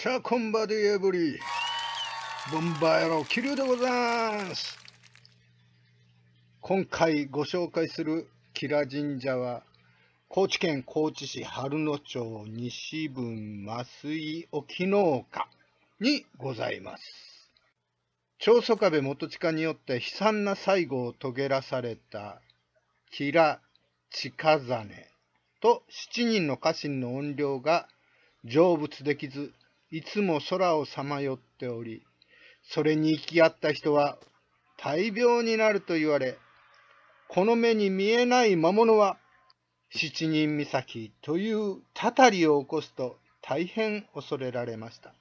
キャコンバディエブリボンバー野郎桐生でございます今回ご紹介する吉良神社は高知県高知市春野町西分増井沖の丘にございます長宗我部元親によって悲惨な最後を遂げらされた吉良近実と7人の家臣の怨霊が成仏できずいつも空をさまよっており、それに行き合った人は大病になると言われ、この目に見えない魔物は七人岬というたたりを起こすと大変恐れられました。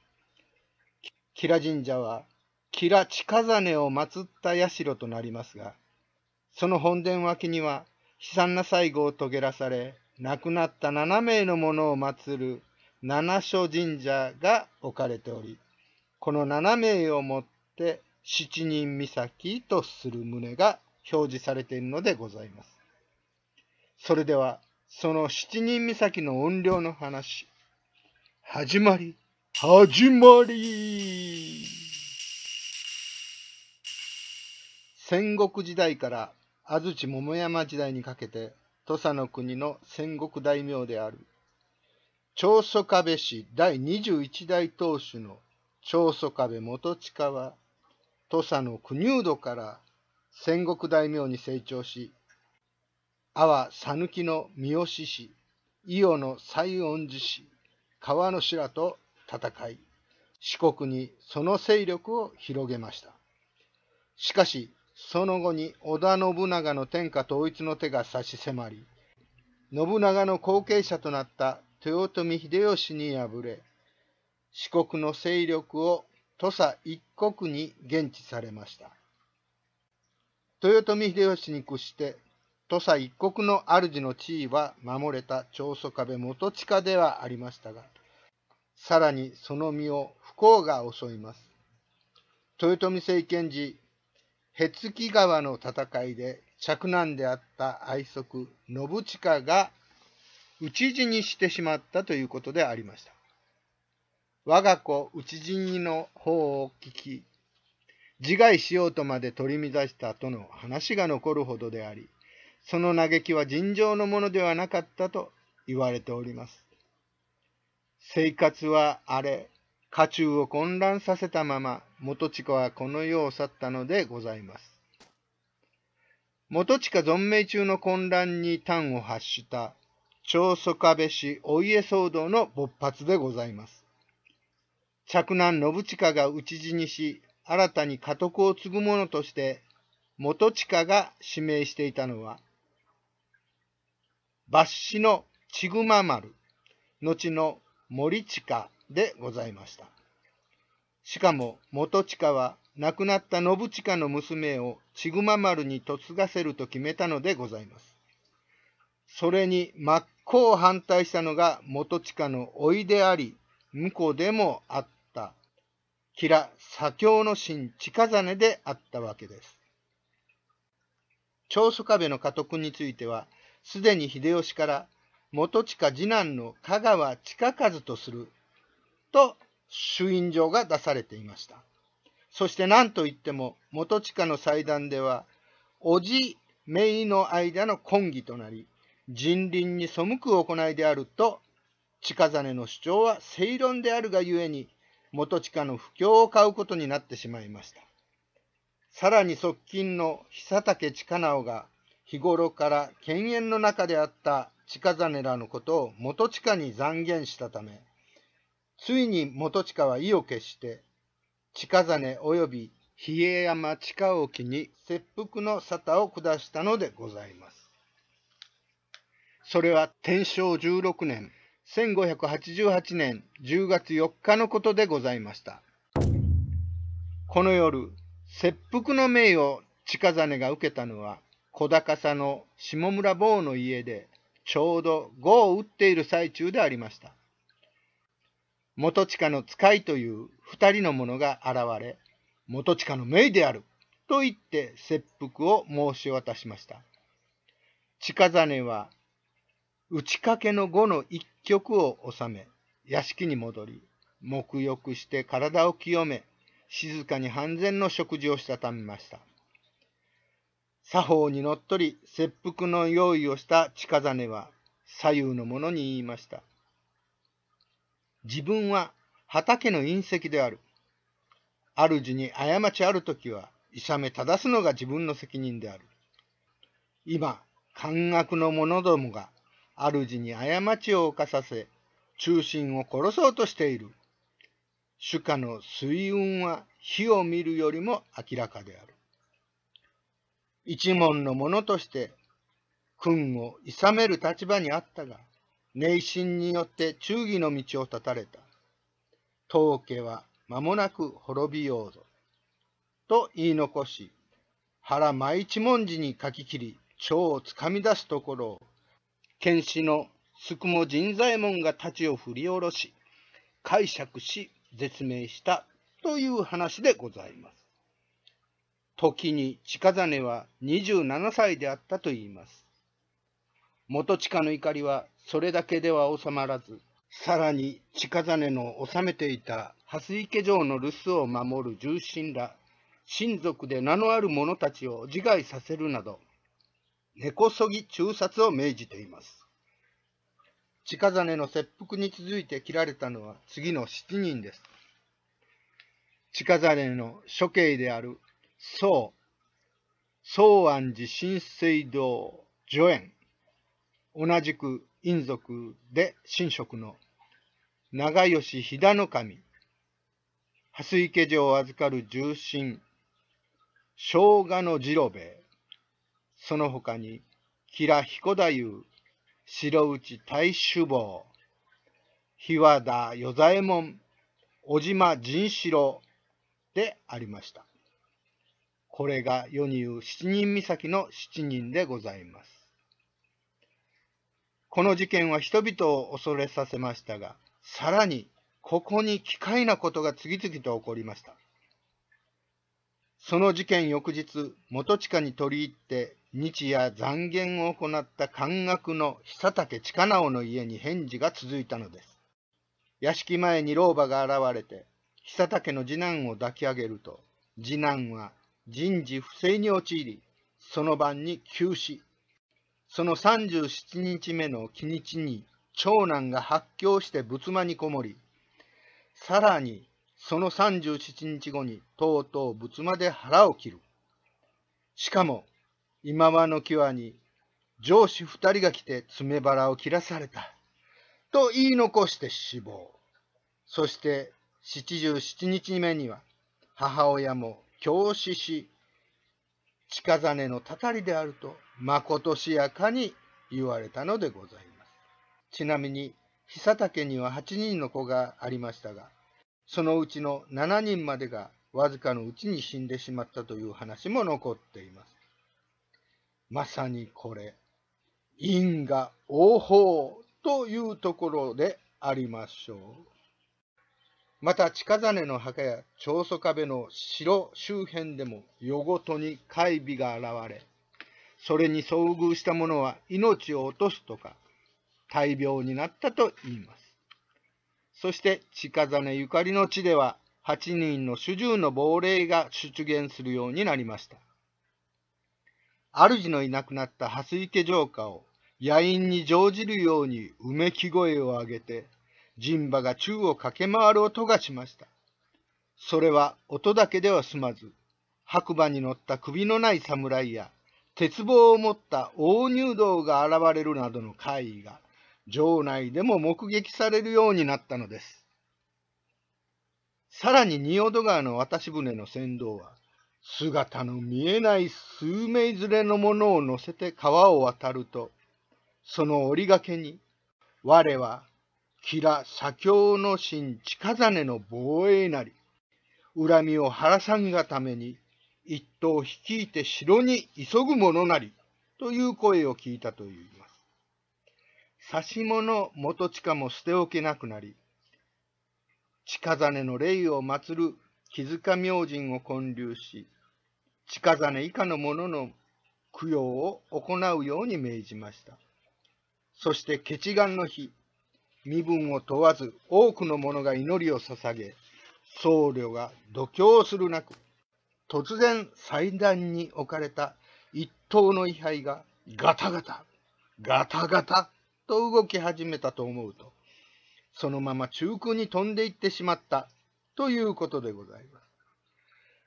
吉良神社は吉良近実を祀った社となりますが、その本殿脇には悲惨な最後を遂げらされ、亡くなった7名の者を祀る七所神社が置かれており、この7名をもって七人岬とする旨が表示されているのでございます。それでは、その七人岬の音量の話、始まり、始まり戦国時代から安土桃山時代にかけて土佐の国の戦国大名である長祖壁氏第21代当主の長祖壁元親は土佐の国入土から戦国大名に成長し阿波讃岐の三好氏伊予の西恩寺氏川の白と戦い四国にその勢力を広げましたしかしその後に織田信長の天下統一の手が差し迫り信長の後継者となった豊臣秀吉に敗れ四国の勢力を土佐一国に現地されました豊臣秀吉に屈して土佐一国の主の地位は守れた長宗我部元親ではありましたがさらにその身を不幸が襲います豊臣政権時へつき川の戦いで嫡男であった愛息信親が討ち死にしてしまったということでありました。我が子討ち死にの方を聞き、自害しようとまで取り乱したとの話が残るほどであり、その嘆きは尋常のものではなかったと言われております。生活は荒れ、家中を混乱させたまま、元親はこの世を去ったのでございます。元親存命中の混乱に端を発した長宗壁氏お家騒動の勃発でございます。嫡男信親が討ち死にし、新たに家督を継ぐ者として、元親が指名していたのは、抜歯の千熊丸、後の森近でございました。しかも元親は亡くなった信近の娘を千熊丸に嫁がせると決めたのでございます。それに真っこう反対したのが元親の老いであり、婿でもあった、吉良左京の神近実であったわけです。長宗我部の家督については、すでに秀吉から元親次男の香川近和とすると朱印状が出されていました。そして何といっても元親の祭壇では、叔父、姪の間の婚儀となり、人倫に背く行いであると、近実の主張は正論であるがゆえに、元親の不況を買うことになってしまいました。さらに側近の久竹親直が、日頃から犬猿の中であった近実らのことを元親に残言したため、ついに元親は意を決して、近お及び比叡山近沖に切腹の沙汰を下したのでございます。それは天正16年、1588年10月4日のことでございました。この夜、切腹の命を近実が受けたのは、小高さの下村坊の家で、ちょうど碁を打っている最中でありました。元親の使いという二人の者が現れ、元親の命であると言って切腹を申し渡しました。近実は打ち掛けの碁の一曲を収め、屋敷に戻り、沐浴して体を清め、静かに半膳の食事をしたためました。作法にのっとり、切腹の用意をした近実は、左右の者に言いました。自分は畑の隕石である。主に過ちある時は、いさめ正すのが自分の責任である。今、感覚の者どもが主に過ちを犯させ、中心を殺そうとしている。主家の水運は火を見るよりも明らかである。一門の者として、君を諌める立場にあったが、内心によって忠義の道を断たれた。当家は間もなく滅びようぞ。と言い残し、原舞一文字に書き切り、蝶をつかみ出すところを、剣士の宿も人左衛門が太刀を振り下ろし、解釈し、絶命したという話でございます。時に近実は27歳であったといいます。元近の怒りはそれだけでは収まらず、さらに近実の治めていた蓮池城の留守を守る重臣ら、親族で名のある者たちを自害させるなど、根こそぎ中殺を命じています。近実の切腹に続いて切られたのは次の7人です。近実の処刑である宋、宋安寺新水道助演、同じく陰族で神職の長吉飛騨の神、蓮池城を預かる重臣、生姜の次郎兵衛、その他に、吉良彦太夫、白内大首坊、日和田与左衛門、小島仁四郎でありました。これが世に言う七人岬の七人でございます。この事件は人々を恐れさせましたが、さらにここに奇怪なことが次々と起こりました。その事件翌日、元親に取り入って日夜残言を行った漢学の久武近直の家に返事が続いたのです。屋敷前に老婆が現れて、久武の次男を抱き上げると、次男は人事不正に陥り、その晩に急死。その37日目の木日に、長男が発狂して仏間にこもり、さらにその37日後にとうとう仏間で腹を切る。しかも今間の際に、上司二人が来て爪腹を切らされた。と言い残して死亡。そして、七十七日目には、母親も教師し、近真のたたりであると、まことしやかに言われたのでございます。ちなみに、久竹には8人の子がありましたが、そのうちの7人までがわずかのうちに死んでしまったという話も残っています。まさにこれ因果応報というところでありましょうまた近金の墓や長宗壁の城周辺でも夜ごとに怪美が現れそれに遭遇した者は命を落とすとか大病になったと言いますそして近金ゆかりの地では8人の主従の亡霊が出現するようになりました主のいなくなった蓮池城下を野因に乗じるようにうめき声を上げて、人馬が宙を駆け回る音がしました。それは音だけでは済まず、白馬に乗った首のない侍や、鉄棒を持った大入道が現れるなどの怪異が、城内でも目撃されるようになったのです。さらに仁淀川の渡し船の船頭は、姿の見えない数名連れの者を乗せて川を渡ると、その折がけに、我は、吉良左京の神近実の防衛なり、恨みを晴らさんがために、一を率いて城に急ぐ者なり、という声を聞いたといいます。指物元近も捨ておけなくなり、近実の霊を祀る木塚明神を建立し、近金以下の者の供養を行うように命じました。そして決願の日、身分を問わず多くの者が祈りを捧げ、僧侶が度胸するなく、突然祭壇に置かれた一頭の位牌がガタガタ、ガタガタと動き始めたと思うと、そのまま中空に飛んでいってしまったということでございます。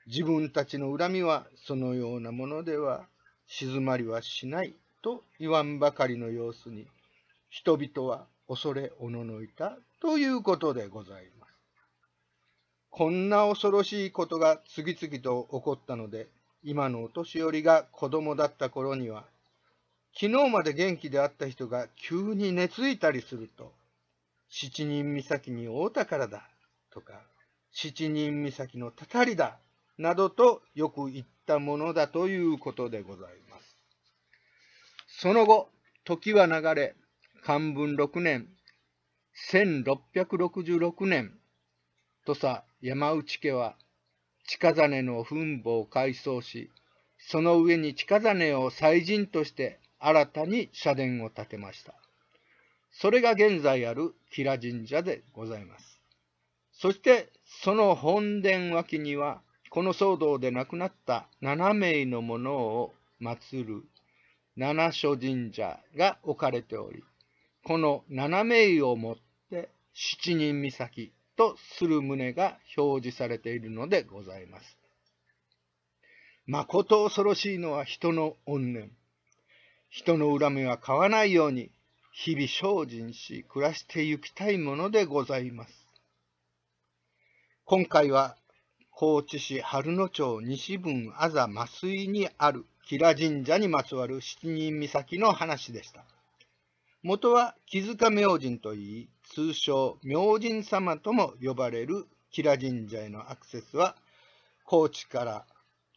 自分たちの恨みはそのようなものでは静まりはしないと言わんばかりの様子に人々は恐れおののいたということでございます。こんな恐ろしいことが次々と起こったので今のお年寄りが子供だった頃には昨日まで元気であった人が急に寝ついたりすると七人岬に会うたからだとか七人岬のたたりだ、などとよく言ったものだということでございます。その後、時は流れ、漢文6年、1666年、土佐山内家は、近実の墳墓を改装し、その上に近実を祭神として新たに社殿を建てました。それが現在ある吉良神社でございます。そしてその本殿脇にはこの騒動で亡くなった7名の者を祀る七所神社が置かれておりこの7名をもって七人岬とする旨が表示されているのでございます。まこと恐ろしいのは人の怨念。人の恨みは買わないように日々精進し暮らしてゆきたいものでございます。今回は高知市春野町西分あざ麻酔にある吉良神社にまつわる七人岬の話でした。元は木塚明神といい、通称明神様とも呼ばれる吉良神社へのアクセスは、高知から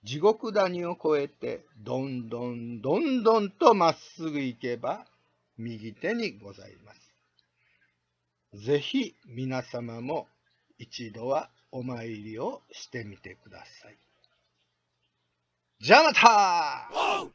地獄谷を越えて、どんどんどんどんとまっすぐ行けば、右手にございます。ぜひ皆様も一度はお参りをしてみてください。じゃあまた